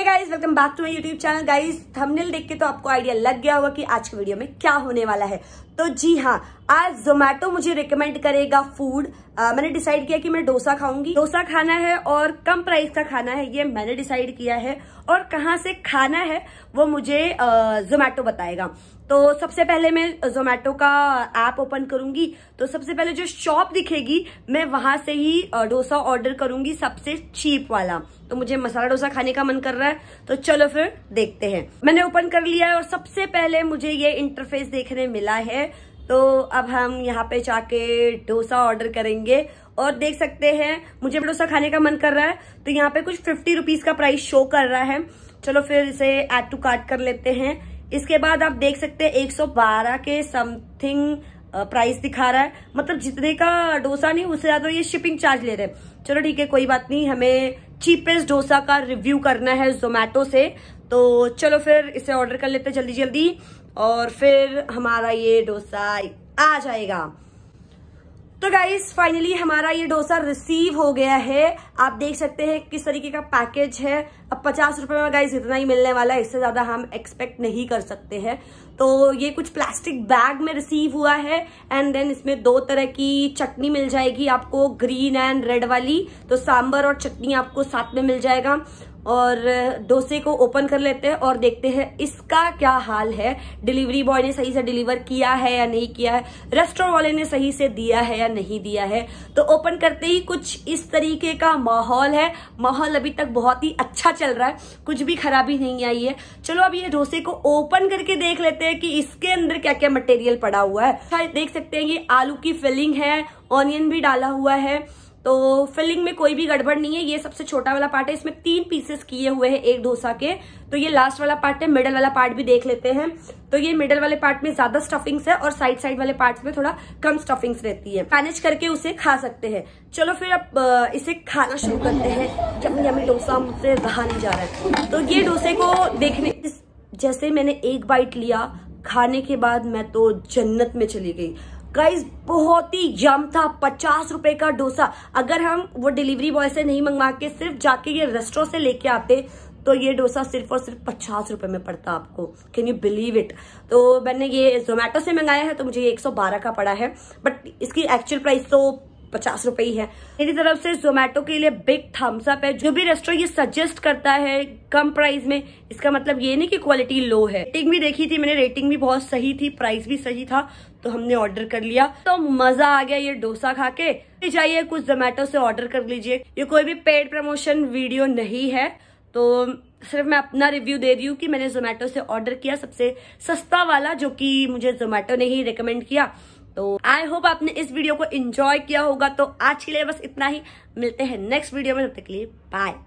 guys welcome back to my YouTube channel guys thumbnail देख के तो आपको आइडिया लग गया होगा कि आज के वीडियो में क्या होने वाला है तो जी हाँ आज जोमेटो मुझे रिकमेंड करेगा फूड uh, मैंने डिसाइड किया कि मैं डोसा खाऊंगी डोसा खाना है और कम प्राइस का खाना है ये मैंने डिसाइड किया है और कहाँ से खाना है वो मुझे जोमेटो uh, बताएगा तो सबसे पहले मैं जोमेटो का ऐप ओपन करूंगी तो सबसे पहले जो शॉप दिखेगी मैं वहां से ही uh, डोसा ऑर्डर करूंगी सबसे चीप वाला तो मुझे मसाला डोसा खाने का मन कर रहा है तो चलो फिर देखते हैं मैंने ओपन कर लिया है और सबसे पहले मुझे ये इंटरफेस देखने मिला है तो अब हम यहाँ पे जाके डोसा ऑर्डर करेंगे और देख सकते हैं मुझे डोसा खाने का मन कर रहा है तो यहाँ पे कुछ फिफ्टी रुपीज का प्राइस शो कर रहा है चलो फिर इसे एड टू कार्ट कर लेते हैं इसके बाद आप देख सकते हैं बारह के समथिंग प्राइस दिखा रहा है मतलब जितने का डोसा नहीं उससे ज्यादा ये शिपिंग चार्ज ले रहे हैं चलो ठीक है कोई बात नहीं हमें चीपेस्ट डोसा का रिव्यू करना है जोमेटो से तो चलो फिर इसे ऑर्डर कर लेते हैं जल्दी जल्दी और फिर हमारा ये डोसा आ जाएगा तो गाइज फाइनली हमारा ये डोसा रिसीव हो गया है आप देख सकते हैं किस तरीके का पैकेज है अब पचास रुपए में गाइज इतना ही मिलने वाला है इससे ज़्यादा हम एक्सपेक्ट नहीं कर सकते हैं तो ये कुछ प्लास्टिक बैग में रिसीव हुआ है एंड देन इसमें दो तरह की चटनी मिल जाएगी आपको ग्रीन एंड रेड वाली तो सांबर और चटनी आपको साथ में मिल जाएगा और डोसे को ओपन कर लेते हैं और देखते हैं इसका क्या हाल है डिलीवरी बॉय ने सही से डिलीवर किया है या नहीं किया है रेस्टोरेंट वाले ने सही से दिया है या नहीं दिया है तो ओपन करते ही कुछ इस तरीके का माहौल है माहौल अभी तक बहुत ही अच्छा चल रहा है कुछ भी खराबी नहीं आई है चलो अब ये डोसे को ओपन करके देख लेते हैं कि इसके अंदर क्या क्या मटेरियल पड़ा हुआ है देख सकते हैं ये आलू की फिलिंग है ऑनियन भी डाला हुआ है तो फिलिंग में कोई भी गड़बड़ नहीं है ये सबसे छोटा वाला पार्ट है इसमें तीन पीसेस किए हुए हैं एक डोसा के तो ये लास्ट वाला पार्ट है मिडल वाला पार्ट भी देख लेते हैं तो ये मिडल वाले पार्ट में ज्यादा स्टफिंग्स है और साइड साइड वाले पार्ट में थोड़ा कम स्टफिंग्स रहती है मैनेज करके उसे खा सकते हैं चलो फिर अब इसे खाना शुरू करते हैं जब हमें डोसा मुझसे रहा नहीं जा रहा है तो ये डोसे को देखने जैसे मैंने एक बाइट लिया खाने के बाद मैं तो जन्नत में चली गई गाइज बहुत ही यम था पचास रुपए का डोसा अगर हम वो डिलीवरी बॉय से नहीं मंगवा के सिर्फ जाके ये रेस्टोरेंट से लेके आते तो ये डोसा सिर्फ और सिर्फ पचास रुपए में पड़ता आपको कैन यू बिलीव इट तो मैंने ये जोमेटो से मंगाया है तो मुझे ये बारह का पड़ा है बट इसकी एक्चुअल प्राइस तो पचास रुपए ही है मेरी तरफ से जोमेटो के लिए बिग थम्स अप है जो भी रेस्टोरेंट ये सजेस्ट करता है कम प्राइस में इसका मतलब ये नहीं कि क्वालिटी लो है रेटिंग भी देखी थी मैंने रेटिंग भी बहुत सही थी प्राइस भी सही था तो हमने ऑर्डर कर लिया तो मजा आ गया ये डोसा खा के जाइए कुछ जोमेटो से ऑर्डर कर लीजिए ये कोई भी पेड प्रमोशन वीडियो नहीं है तो सिर्फ मैं अपना रिव्यू दे रही हूँ कि मैंने जोमेटो से ऑर्डर किया सबसे सस्ता वाला जो कि मुझे जोमेटो ने ही रिकमेंड किया तो आई होप आपने इस वीडियो को इंजॉय किया होगा तो आज के लिए बस इतना ही मिलते हैं नेक्स्ट वीडियो में तब तक के लिए बाय